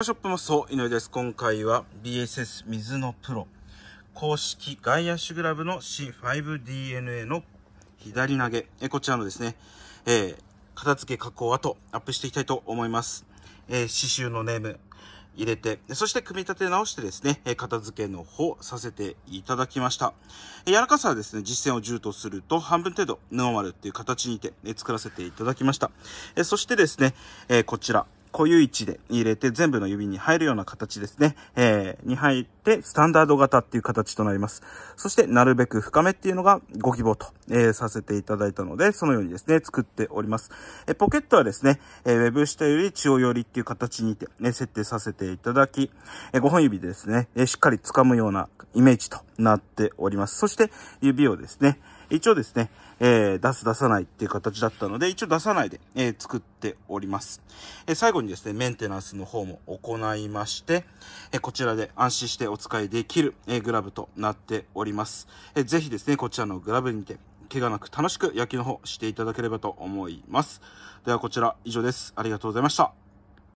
ショップもそう、井上です。今回は BSS 水のプロ公式外野手グラブの C5DNA の左投げ、えこちらのですね、えー、片付け加工後アップしていきたいと思います。えー、刺繍のネーム入れて、そして組み立て直してですね、片付けの方させていただきました。柔らかさはですね、実践を10とすると半分程度ノーマルっていう形にて作らせていただきました。そしてですね、こちら、固有位置で入れて全部の指に入るような形ですね。えー、に入って、スタンダード型っていう形となります。そして、なるべく深めっていうのがご希望と、えー、させていただいたので、そのようにですね、作っております。えー、ポケットはですね、えー、ウェブ下より中央寄りっていう形にて、ね、設定させていただき、えー、5本指でですね、えー、しっかり掴むようなイメージと、なっております。そして指をですね、一応ですね、えー、出す出さないっていう形だったので、一応出さないで、えー、作っております、えー、最後にですね、メンテナンスの方も行いまして、えこちらで安心してお使いできる、えグラブとなっております、えー。ぜひですね、こちらのグラブにて、怪我なく楽しく野球の方していただければと思います。ではこちら以上です。ありがとうございました。